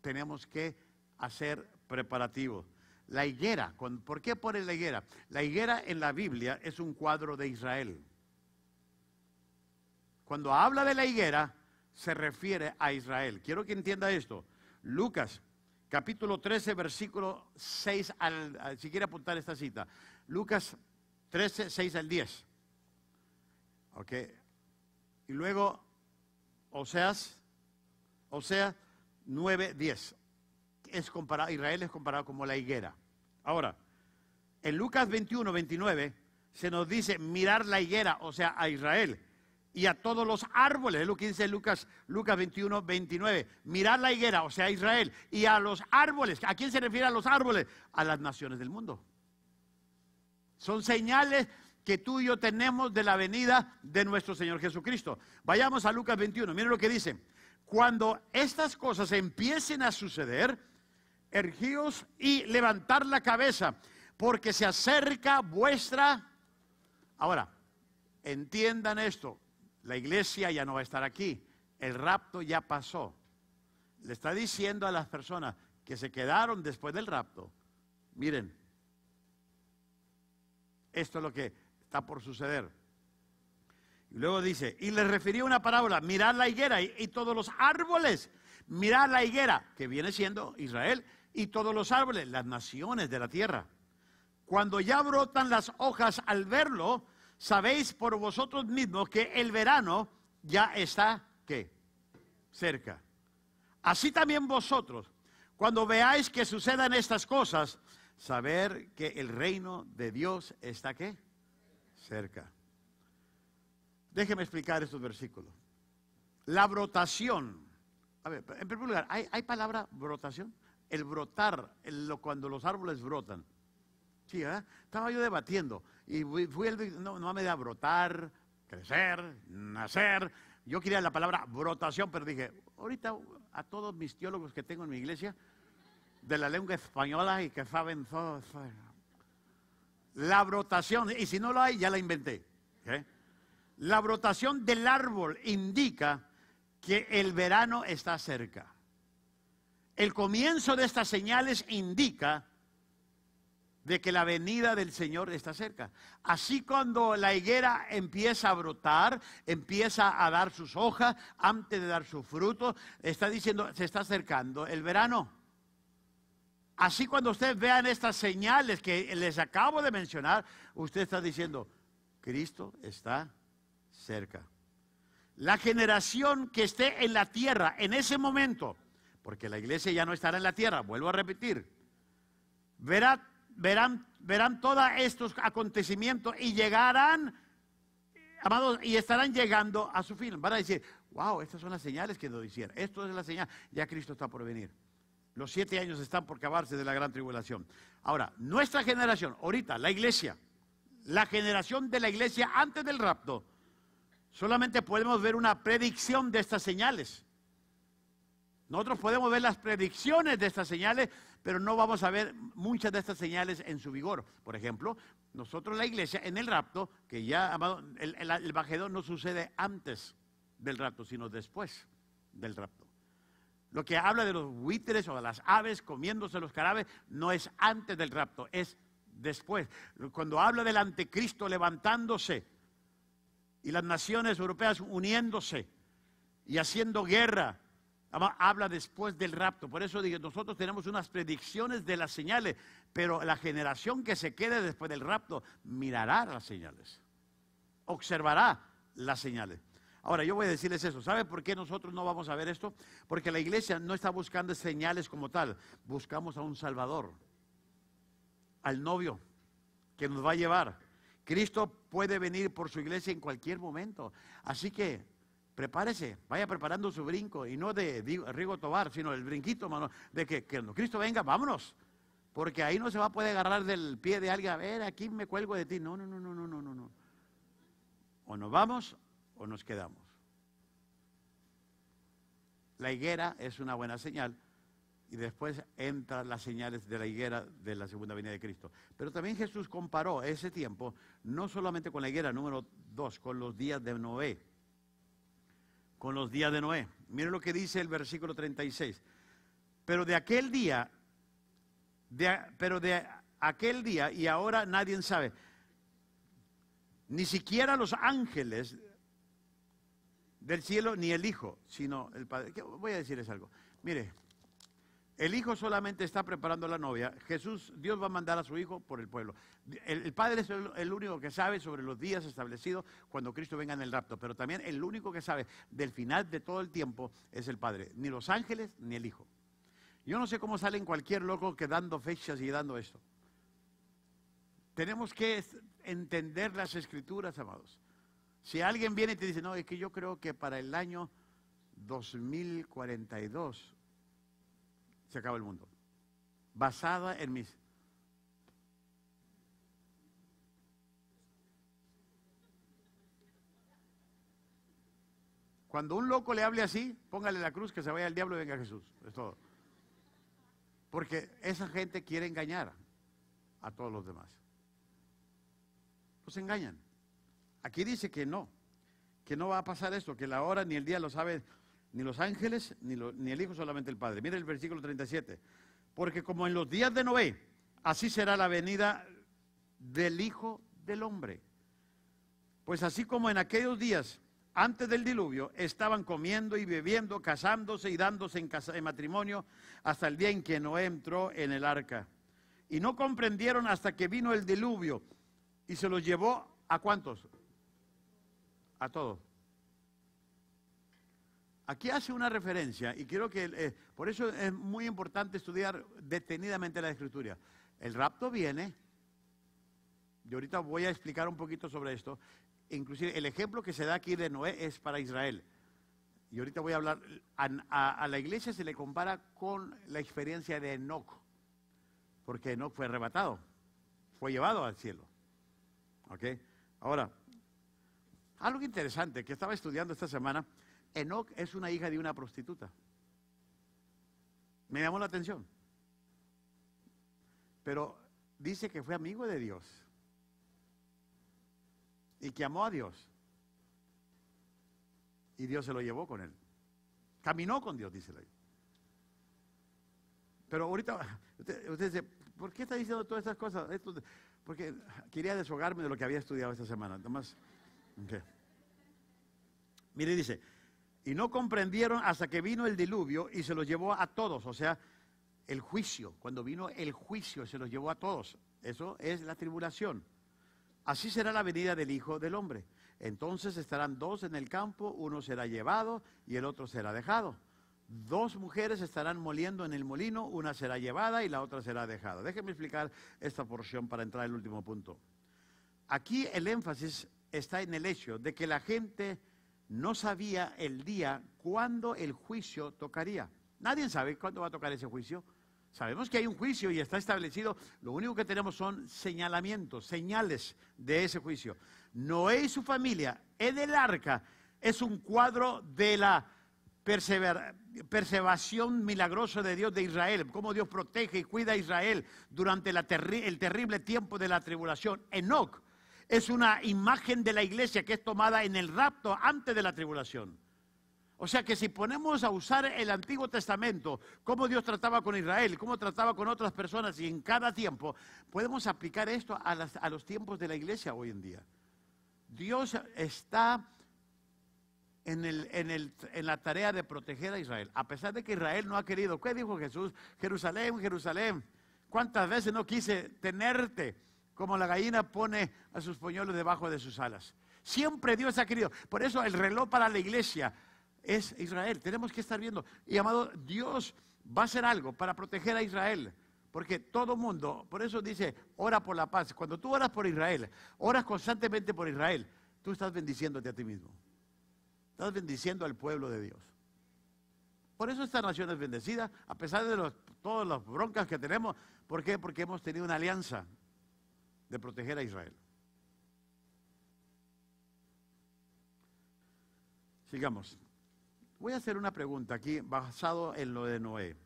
S1: tenemos que hacer preparativos. La higuera, ¿por qué pone la higuera? La higuera en la Biblia es un cuadro de Israel. Cuando habla de la higuera, se refiere a Israel. Quiero que entienda esto. Lucas, capítulo 13, versículo 6 al... Si quiere apuntar esta cita. Lucas 13, 6 al 10. ¿Ok? Y luego, Oseas, Oseas 9, 10. Es comparado, Israel es comparado como la higuera. Ahora, en Lucas 21, 29 se nos dice mirar la higuera, o sea, a Israel y a todos los árboles, es lo que dice Lucas, Lucas 21, 29, mirar la higuera, o sea, a Israel y a los árboles. ¿A quién se refiere a los árboles? A las naciones del mundo. Son señales que tú y yo tenemos de la venida de nuestro Señor Jesucristo. Vayamos a Lucas 21, miren lo que dice. Cuando estas cosas empiecen a suceder, ergíos y levantar la cabeza, porque se acerca vuestra... Ahora, entiendan esto, la iglesia ya no va a estar aquí, el rapto ya pasó. Le está diciendo a las personas que se quedaron después del rapto, miren, esto es lo que está por suceder luego dice, y les refirió una parábola, mirad la higuera y, y, todos los árboles, mirad la higuera, que viene siendo Israel, y todos los árboles, las naciones de la tierra. Cuando ya brotan las hojas al verlo, sabéis por vosotros mismos que el verano ya está, ¿qué? Cerca. Así también vosotros, cuando veáis que sucedan estas cosas, saber que el reino de Dios está, ¿qué? Cerca. Déjeme explicar estos versículos. La brotación. A ver, en primer lugar, ¿hay, palabra brotación? El brotar, lo cuando los árboles brotan. Sí, Estaba yo debatiendo y fui el, no, no me da brotar, crecer, nacer. Yo quería la palabra brotación, pero dije, ahorita a todos mis teólogos que tengo en mi iglesia, de la lengua española y que saben todo. La brotación, y si no lo hay, ya la inventé. ¿eh? La brotación del árbol indica que el verano está cerca. El comienzo de estas señales indica de que la venida del Señor está cerca. Así cuando la higuera empieza a brotar, empieza a dar sus hojas, antes de dar su fruto, está diciendo, se está acercando el verano. Así cuando ustedes vean estas señales que les acabo de mencionar, usted está diciendo, Cristo está cerca. La generación que esté en la tierra en ese momento, porque la iglesia ya no estará en la tierra, vuelvo a repetir, verán verán, verán todos estos acontecimientos y llegarán, amados, y estarán llegando a su fin. Van a decir, wow, estas son las señales que nos hicieron, esto es la señal, ya Cristo está por venir. Los siete años están por acabarse de la gran tribulación. Ahora, nuestra generación, ahorita, la iglesia, la generación de la iglesia antes del rapto, Solamente podemos ver una predicción de estas señales. Nosotros podemos ver las predicciones de estas señales, pero no vamos a ver muchas de estas señales en su vigor. Por ejemplo, nosotros la iglesia en el rapto, que ya, amado, el, bajedor no sucede antes del rapto, sino después del rapto. Lo que habla de los buitres o de las aves comiéndose los carabes no es antes del rapto, es después. Cuando habla del anticristo levantándose, y las naciones europeas uniéndose y haciendo guerra. Habla después del rapto. Por eso dije, nosotros tenemos unas predicciones de las señales, pero la generación que se quede después del rapto mirará las señales, observará las señales. Ahora, yo voy a decirles eso. ¿Sabe por qué nosotros no vamos a ver esto? Porque la iglesia no está buscando señales como tal. Buscamos a un Salvador, al novio, que nos va a llevar Cristo puede venir por su iglesia en cualquier momento. Así que prepárese, vaya preparando su brinco y no de Rigo Tobar, sino el brinquito, mano, de que, que cuando Cristo venga, vámonos. Porque ahí no se va a poder agarrar del pie de alguien, a ver, aquí me cuelgo de ti. No, no, no, no, no, no, no. O nos vamos o nos quedamos. La higuera es una buena señal y después entran las señales de la higuera de la segunda venida de Cristo. Pero también Jesús comparó ese tiempo no solamente con la higuera número 2, con los días de Noé, con los días de Noé. Miren lo que dice el versículo 36. Pero de aquel día, pero de aquel día y ahora nadie sabe, ni siquiera los ángeles del cielo ni el Hijo, sino el Padre. Voy a decirles algo. Mire, el hijo solamente está preparando a la novia. Jesús, Dios va a mandar a su hijo por el pueblo. El, Padre es el, único que sabe sobre los días establecidos cuando Cristo venga en el rapto, pero también el único que sabe del final de todo el tiempo es el Padre. Ni los ángeles ni el hijo. Yo no sé cómo salen cualquier loco que dando fechas y dando esto. Tenemos que entender las escrituras, amados. Si alguien viene y te dice, no, es que yo creo que para el año 2042 se acaba el mundo. Basada en mis... Cuando un loco le hable así, póngale la cruz que se vaya al diablo y venga Jesús. Es todo. Porque esa gente quiere engañar a todos los demás. Los engañan. Aquí dice que no, que no va a pasar esto, que la hora ni el día lo sabe ni los ángeles, ni, ni el Hijo, solamente el Padre. Mire el versículo 37. Porque como en los días de Noé, así será la venida del Hijo del Hombre. Pues así como en aquellos días antes del diluvio estaban comiendo y bebiendo, casándose y dándose en, en matrimonio hasta el día en que Noé entró en el arca. Y no comprendieron hasta que vino el diluvio y se los llevó a cuántos? A todos. Aquí hace una referencia, y quiero que, eh, por eso es muy importante estudiar detenidamente la escritura. El rapto viene, y ahorita voy a explicar un poquito sobre esto. Inclusive el ejemplo que se da aquí de Noé es para Israel. Y ahorita voy a hablar, a, la iglesia se le compara con la experiencia de Enoch, porque Enoch fue arrebatado, fue llevado al cielo. ¿Ok? Ahora, algo interesante que estaba estudiando esta semana. Enoch es una hija de una prostituta. Me llamó la atención. Pero dice que fue amigo de Dios y que amó a Dios. Y Dios se lo llevó con él. Caminó con Dios, dice la Pero ahorita, usted, dice, ¿por qué está diciendo todas estas cosas? porque quería deshogarme de lo que había estudiado esta semana. Nomás, Mire, dice, y no comprendieron hasta que vino el diluvio y se los llevó a todos. O sea, el juicio. Cuando vino el juicio se los llevó a todos. Eso es la tribulación. Así será la venida del Hijo del Hombre. Entonces estarán dos en el campo, uno será llevado y el otro será dejado. Dos mujeres estarán moliendo en el molino, una será llevada y la otra será dejada. Déjenme explicar esta porción para entrar al último punto. Aquí el énfasis está en el hecho de que la gente no sabía el día cuándo el juicio tocaría. Nadie sabe cuándo va a tocar ese juicio. Sabemos que hay un juicio y está establecido. Lo único que tenemos son señalamientos, señales de ese juicio. Noé y su familia en el arca es un cuadro de la perseveración milagrosa de Dios de Israel, cómo Dios protege y cuida a Israel durante el terrible tiempo de la tribulación. Enoch es una imagen de la iglesia que es tomada en el rapto antes de la tribulación. O sea que si ponemos a usar el Antiguo Testamento, cómo Dios trataba con Israel, cómo trataba con otras personas y en cada tiempo, podemos aplicar esto a, los tiempos de la iglesia hoy en día. Dios está en, la tarea de proteger a Israel, a pesar de que Israel no ha querido. ¿Qué dijo Jesús? Jerusalén, Jerusalén, ¿cuántas veces no quise tenerte? como la gallina pone a sus puñuelos debajo de sus alas. Siempre Dios ha querido. Por eso el reloj para la iglesia es Israel. Tenemos que estar viendo. Y amado, Dios va a hacer algo para proteger a Israel. Porque todo mundo, por eso dice, ora por la paz. Cuando tú oras por Israel, oras constantemente por Israel, tú estás bendiciéndote a ti mismo. Estás bendiciendo al pueblo de Dios. Por eso esta nación es bendecida, a pesar de los, todas las broncas que tenemos. ¿Por qué? Porque hemos tenido una alianza de proteger a Israel. Sigamos. Voy a hacer una pregunta aquí basado en lo de Noé.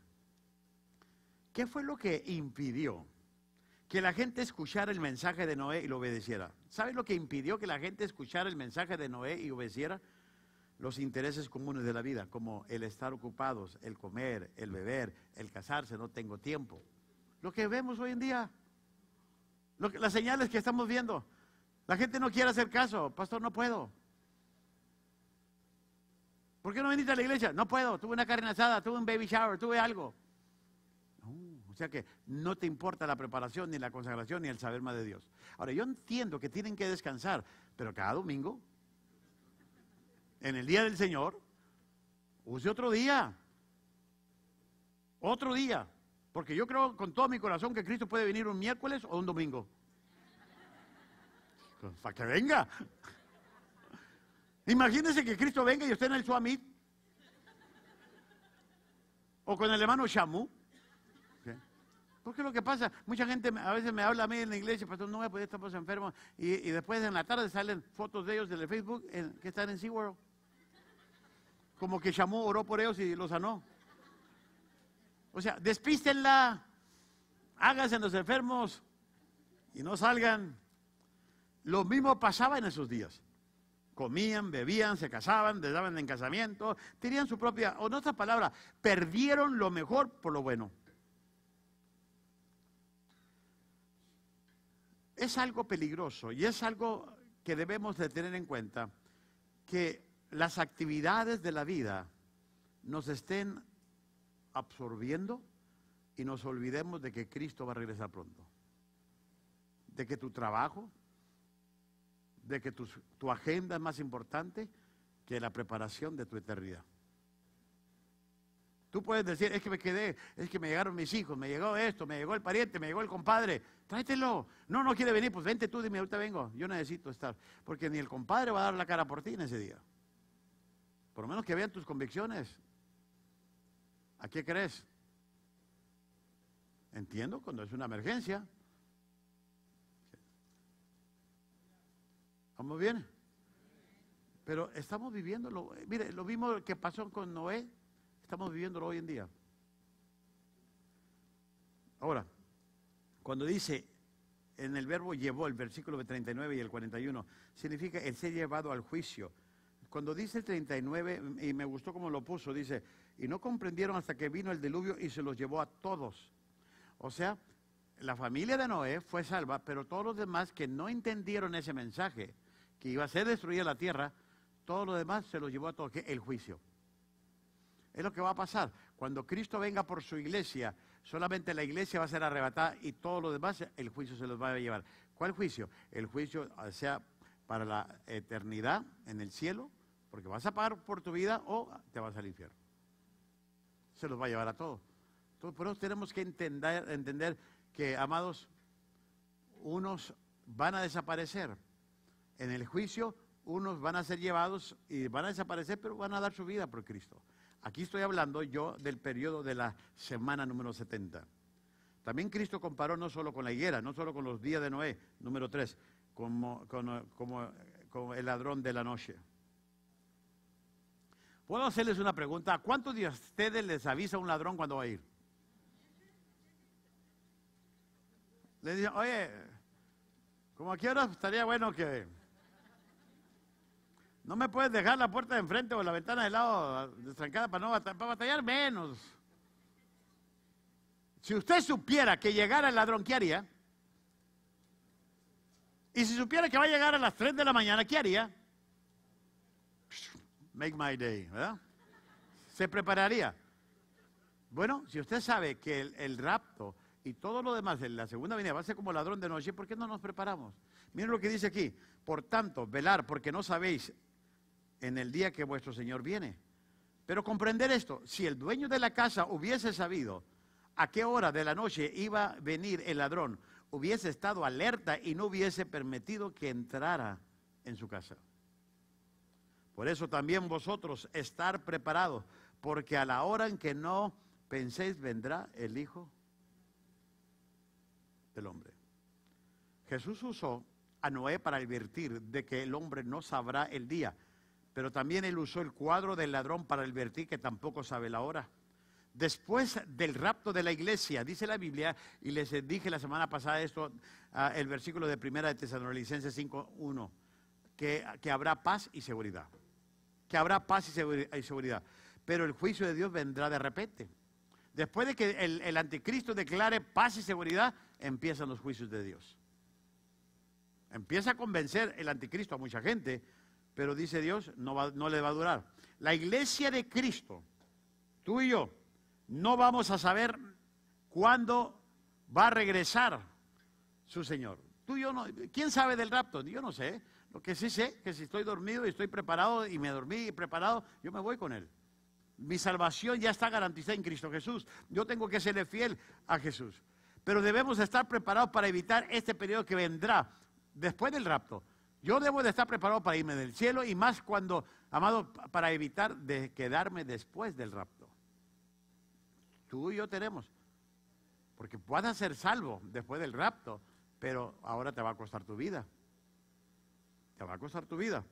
S1: ¿Qué fue lo que impidió que la gente escuchara el mensaje de Noé y lo obedeciera? ¿Sabes lo que impidió que la gente escuchara el mensaje de Noé y obedeciera? Los intereses comunes de la vida, como el estar ocupados, el comer, el beber, el casarse, no tengo tiempo. Lo que vemos hoy en día, lo las señales que estamos viendo. La gente no quiere hacer caso. Pastor, no puedo. ¿Por qué no viniste a la iglesia? No puedo. Tuve una carne asada, tuve un baby shower, tuve algo. o sea que no te importa la preparación, ni la consagración, ni el saber más de Dios. Ahora, yo entiendo que tienen que descansar, pero cada domingo, en el día del Señor, use otro día. Otro día. Porque yo creo con todo mi corazón que Cristo puede venir un miércoles o un domingo. Pues, para que venga. Imagínense que Cristo venga y usted en el Suamit. O con el hermano Shamu. Porque lo que pasa, mucha gente a veces me habla a mí en la iglesia, pastor, no voy a poder, por Y, y, después en la tarde salen fotos de ellos del Facebook que están en SeaWorld. Como que Shamu oró por ellos y los sanó. O sea, despístenla, háganse los enfermos y no salgan. Lo mismo pasaba en esos días. Comían, bebían, se casaban, dejaban daban en casamiento, tenían su propia, o en otras palabra. perdieron lo mejor por lo bueno. Es algo peligroso y es algo que debemos de tener en cuenta, que las actividades de la vida nos estén absorbiendo y nos olvidemos de que Cristo va a regresar pronto. De que tu trabajo, de que tu, agenda es más importante que la preparación de tu eternidad. Tú puedes decir, es que me quedé, es que me llegaron mis hijos, me llegó esto, me llegó el pariente, me llegó el compadre, tráetelo. No, no quiere venir, pues vente tú, dime, ahorita vengo, yo necesito estar. Porque ni el compadre va a dar la cara por ti en ese día. Por lo menos que vean tus convicciones, ¿A qué crees? Entiendo cuando es una emergencia. ¿Vamos bien? Pero estamos viviendo, Mire, lo mismo que pasó con Noé, estamos viviéndolo hoy en día. Ahora, cuando dice en el verbo llevó, el versículo 39 y el 41, significa el ser llevado al juicio. Cuando dice el 39, y me gustó cómo lo puso, dice, y no comprendieron hasta que vino el diluvio y se los llevó a todos. O sea, la familia de Noé fue salva, pero todos los demás que no entendieron ese mensaje, que iba a ser destruida la tierra, todos los demás se los llevó a todos, el juicio. Es lo que va a pasar. Cuando Cristo venga por su iglesia, solamente la iglesia va a ser arrebatada y todos los demás, el juicio se los va a llevar. ¿Cuál juicio? El juicio sea para la eternidad en el cielo, porque vas a pagar por tu vida o te vas al infierno se los va a llevar a todos. por eso tenemos que entender, entender que, amados, unos van a desaparecer. En el juicio, unos van a ser llevados y van a desaparecer, pero van a dar su vida por Cristo. Aquí estoy hablando yo del periodo de la semana número 70. También Cristo comparó no solo con la higuera, no solo con los días de Noé, número 3, como el ladrón de la noche. Puedo hacerles una pregunta. ¿Cuántos de ustedes les avisa un ladrón cuando va a ir? Les dicen, oye, como aquí ahora estaría bueno que... No me puedes dejar la puerta de enfrente o la ventana de lado destrancada para no batallar, para batallar menos. Si usted supiera que llegara el ladrón, ¿qué haría? Y si supiera que va a llegar a las 3 de la mañana, ¿qué haría? Make my day, ¿verdad? Se prepararía. Bueno, si usted sabe que el, rapto y todo lo demás en la segunda venida va a ser como ladrón de noche, ¿por qué no nos preparamos? Miren lo que dice aquí. Por tanto, velar, porque no sabéis en el día que vuestro Señor viene. Pero comprender esto, si el dueño de la casa hubiese sabido a qué hora de la noche iba a venir el ladrón, hubiese estado alerta y no hubiese permitido que entrara en su casa. Por eso también vosotros estar preparados, porque a la hora en que no penséis vendrá el Hijo del Hombre. Jesús usó a Noé para advertir de que el hombre no sabrá el día, pero también él usó el cuadro del ladrón para advertir que tampoco sabe la hora. Después del rapto de la iglesia, dice la Biblia, y les dije la semana pasada esto, ah, el versículo de Primera de Tesalonicenses 5.1, que, que habrá paz y seguridad que habrá paz y seguridad. Pero el juicio de Dios vendrá de repente. Después de que el, anticristo declare paz y seguridad, empiezan los juicios de Dios. Empieza a convencer el anticristo a mucha gente, pero dice Dios, no, no le va a durar. La iglesia de Cristo, tú y yo, no vamos a saber cuándo va a regresar su Señor. Tú y yo no, ¿quién sabe del rapto? Yo no sé. Lo que sí sé, que si estoy dormido y estoy preparado y me dormí y preparado, yo me voy con Él. Mi salvación ya está garantizada en Cristo Jesús. Yo tengo que serle fiel a Jesús. Pero debemos estar preparados para evitar este periodo que vendrá después del rapto. Yo debo de estar preparado para irme del cielo y más cuando, amado, para evitar de quedarme después del rapto. Tú y yo tenemos. Porque puedas ser salvo después del rapto, pero ahora te va a costar tu vida va a costar tu vida.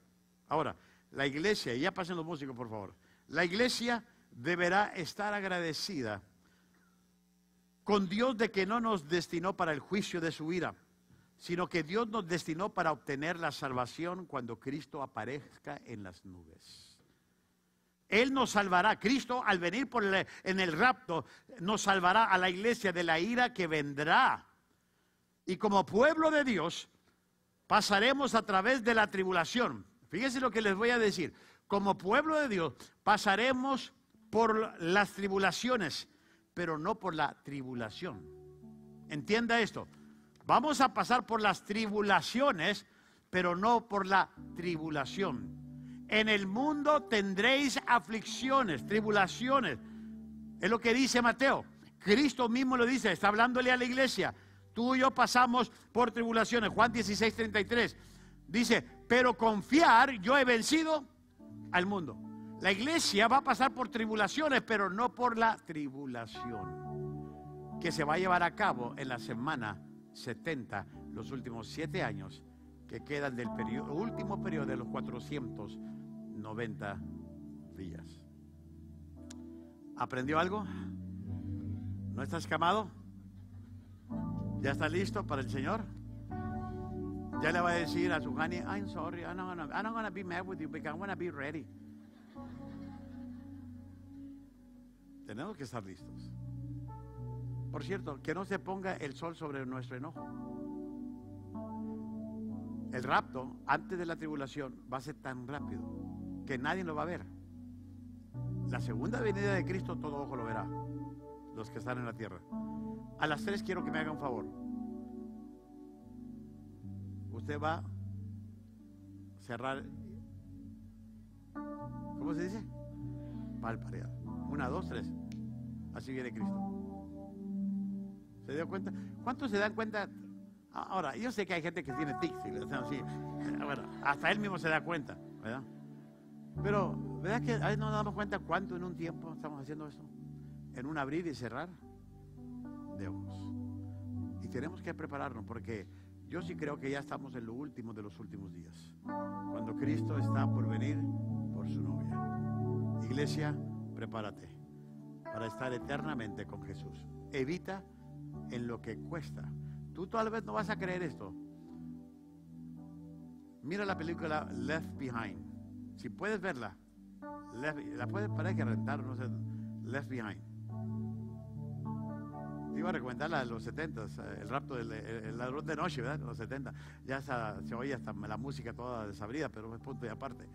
S1: Ahora, la iglesia, ya pasen los músicos, por favor, la iglesia deberá estar agradecida con Dios de que no nos destinó para el juicio de su ira, sino que Dios nos destinó para obtener la salvación cuando Cristo aparezca en las nubes. Él nos salvará. Cristo, al venir por en el rapto, nos salvará a la iglesia de la ira que vendrá. Y como pueblo de Dios, pasaremos a través de la tribulación. Fíjense lo que les voy a decir. Como pueblo de Dios, pasaremos por las tribulaciones, pero no por la tribulación. Entienda esto. Vamos a pasar por las tribulaciones, pero no por la tribulación. En el mundo tendréis aflicciones, tribulaciones. Es lo que dice Mateo. Cristo mismo lo dice, está hablándole a la iglesia. Tú y yo pasamos por tribulaciones. Juan 16, 33 dice, pero confiar, yo he vencido al mundo. La iglesia va a pasar por tribulaciones, pero no por la tribulación que se va a llevar a cabo en la semana 70, los últimos siete años que quedan del último periodo de los 490 días. ¿Aprendió algo? ¿No estás camado? ¿Ya está listo para el Señor? Ya le va a decir a su honey, I'm sorry, I'm not gonna, I'm not be mad with you because I'm to be ready. Tenemos que estar listos. Por cierto, que no se ponga el sol sobre nuestro enojo. El rapto, antes de la tribulación, va a ser tan rápido que nadie lo va a ver. La segunda venida de Cristo, todo ojo lo verá, los que están en la tierra. A las tres quiero que me haga un favor. Usted va a cerrar. ¿Cómo se dice? Palparear. Una, dos, tres. Así viene Cristo. ¿Se dio cuenta? ¿Cuántos se dan cuenta? Ahora, yo sé que hay gente que tiene tics y le hacen así. Bueno, hasta él mismo se da cuenta, ¿verdad? Pero, ¿verdad que a no nos damos cuenta cuánto en un tiempo estamos haciendo eso? En un abrir y cerrar. Y tenemos que prepararnos porque yo sí creo que ya estamos en lo último de los últimos días, cuando Cristo está por venir por su novia. Iglesia, prepárate para estar eternamente con Jesús. Evita en lo que cuesta. Tú tal vez no vas a creer esto. Mira la película Left Behind. Si puedes verla, la puedes para que rentar, no sé, Left Behind iba a recomendar la los 70, s eh, el rapto del ladrón de noche, ¿verdad? Los 70. Ya se oye hasta la música toda desabrida, pero es punto y aparte.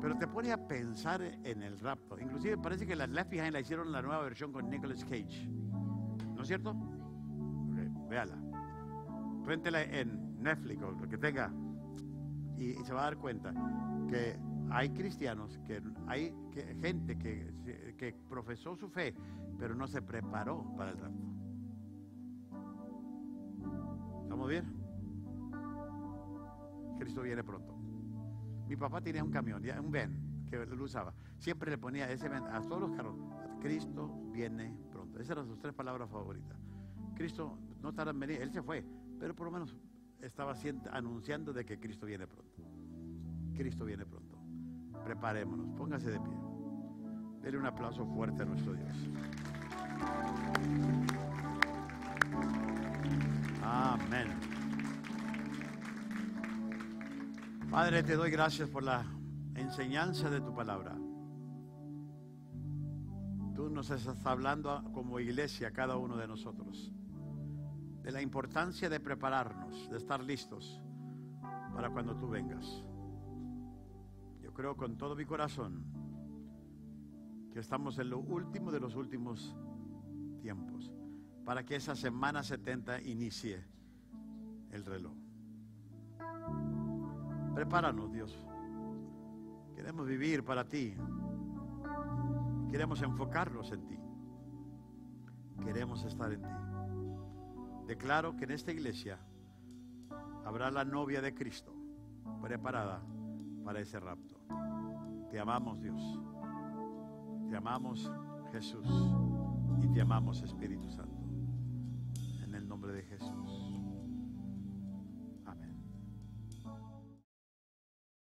S1: Pero te pone a pensar en el rapto. Inclusive parece que las Left Behind la hicieron la nueva versión con Nicolas Cage. ¿No es cierto? véala. en Netflix o lo que tenga. Y, y se va a dar cuenta que hay cristianos, que hay gente que, profesó su fe, pero no se preparó para el rapto. ¿Estamos bien? Cristo viene pronto. Mi papá tenía un camión, un Ben, que lo usaba. Siempre le ponía ese a todos los carros. Cristo viene pronto. Esas eran sus tres palabras favoritas. Cristo no tarda en venir, él se fue, pero por lo menos estaba anunciando de que Cristo viene pronto. Cristo viene pronto. Preparémonos, póngase de pie. Dele un aplauso fuerte a nuestro Dios. Amén. Padre, te doy gracias por la enseñanza de tu palabra. Tú nos estás hablando como iglesia, cada uno de nosotros, de la importancia de prepararnos, de estar listos para cuando tú vengas creo con todo mi corazón que estamos en lo último de los últimos tiempos, para que esa semana 70 inicie el reloj. Prepáranos, Dios. Queremos vivir para ti. Queremos enfocarnos en ti. Queremos estar en ti. Declaro que en esta iglesia habrá la novia de Cristo preparada para ese rapto. Te amamos Dios. Te amamos Jesús. Y te amamos Espíritu Santo.